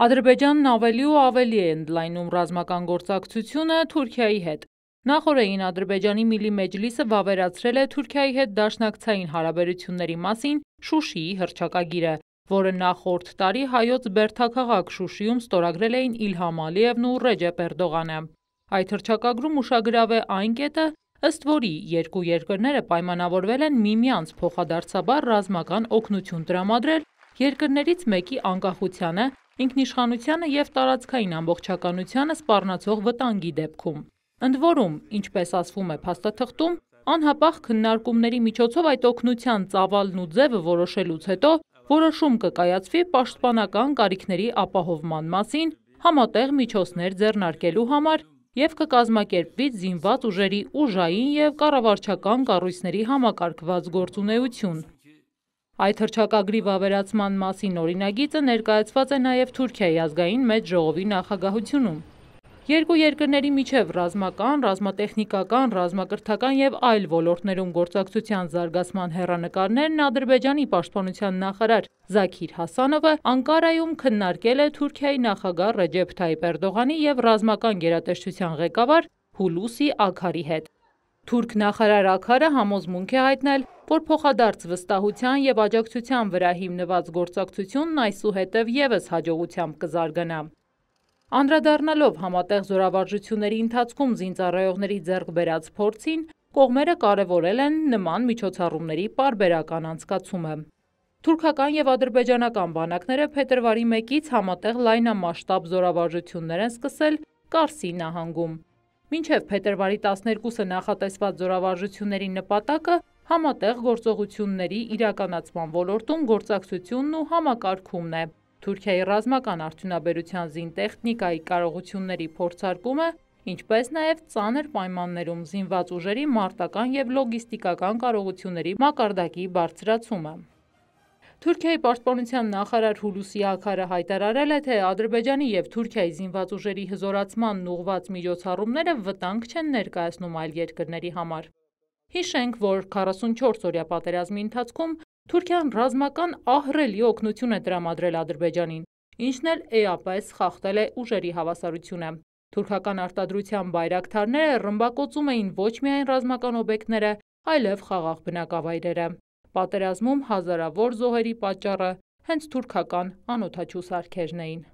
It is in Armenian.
Ադրբեջանն ավելի ու ավելի է ընդլայնում ռազմական գործակցությունը Թուրքիայի հետ։ Նախօրեին Ադրբեջանի Միլլի Մեջլիսը վավերացրել է Թուրքիայի հետ դաշնակցային հարաբերությունների մասին Շուշիի հռչակագիրը, որը նախորդ տարի հայոց բերդաքաղաք Շուշիում ստորագրել էին Իլհամ Ալիևն ու Ռեջեփ Էրդողանը։ Այդ հռչակագրում ուշագրավ է այն կետը, ըստ որի երկու երկրները պայմանավորվել են միմյանց փոխադարձաբար ռազմական օգնություն տրամադրել երկրներից մեկի անկախությանը ինքնիշխանությանը և տարածքային ամբողջականությանը սպառնացող վտանգի դեպքում։ Ընդ որում, ինչպես ասվում է փաստաթղթում, անհապաղ քննարկումների միջոցով այդ օգնության ծավալն ու ձևը որոշելուց հետո որոշում կկայացվի պաշտպանական կարիքների ապահովման մասին համատեղ միջոցներ ձեռնարկելու համար և կկազմակերպվի զինված ուժերի ուժային և կառավարչական կառույցների համակարգված գործունեություն։ Այդ հռչակագրի վավերացման մասին օրինագիծը ներկայացված է նաև Թուրքիայի ազգային մեծ ժողովի նախագահությունում։ Երկու երկրների միջև ռազմական, ռազմատեխնիկական, ռազմակրթական և այլ ոլորդներում գործակցության զարգասման հերանկարներն ադրբեջանի պաշտպանության նախարար զաքիր Հասանովը անկարայում քննարկել է թուրկյայի նախագար ռեջեփ թայիպ էրդողանի և ռազմական գերատեսչության ղեկավար հուլուսի աքարի հետ։ Թուրք նախարար Աքարը համոզմունք է հայտնել, որ փոխադարձ վստահության և աջակցության վրա հիմնված գործակցությունն այսուհետև ևս հաջողությամբ կզարգանա։ Անդրադառնալով համատեղ զորավարժությունների ընթացքում զինծառայողների ձեռք բերած փորձին, կողմերը կարևորել են նման միջոցառումների պարբերական անցկացումը։ Թուրքական և ադրբեջանական բանակները փետրվարի 1-ից համատեղ լայնամասշտաբ զորավարժություններ են սկսել Կարսի նահանգում։ Մինչև փետրվարի 12-ը նախատեսված զորավարժությունների նպատակը համատեղ գործողությունների իրականացման ոլորտում գործակցությունն ու համակարգումն է։ Թուրքիայի ռազմական արդյունաբերության զինտեխնիկայի կարողությունների փորձարկումը, ինչպես նաև ծանր պայմաններում զինված ուժերի մարտական և լոգիստիկական կարողությունների մակարդակի բարձրացումը։ Թուրքիայի պաշտպանության նախարար Հուլուսի Աքարը հայտարարել է, թե Ադրբեջանի և Թուրքիայի զինված ուժերի հզորացմանն ուղղված միջոցառումները վտանգ չեն ներկայացնում այլ երկրների համար։ Հիշենք, որ 44 օրյա պատերազմի ընթացքում Թուրքիան ռազմական ահռելի օգնություն է տրամադրել Ադրբեջանին, ինչն էլ էապես խախտել է ուժերի հավասարությունը։ Թուրքական արտադրության բայրակթարները ռմբակոծում էին ոչ միայն ռազմական օբյեկտները, այլև խաղաղ բնակավայրերը։ Պատերազմում հազարավոր զոհերի պատճառը հենց թուրքական անօդաչու սարքերն էին։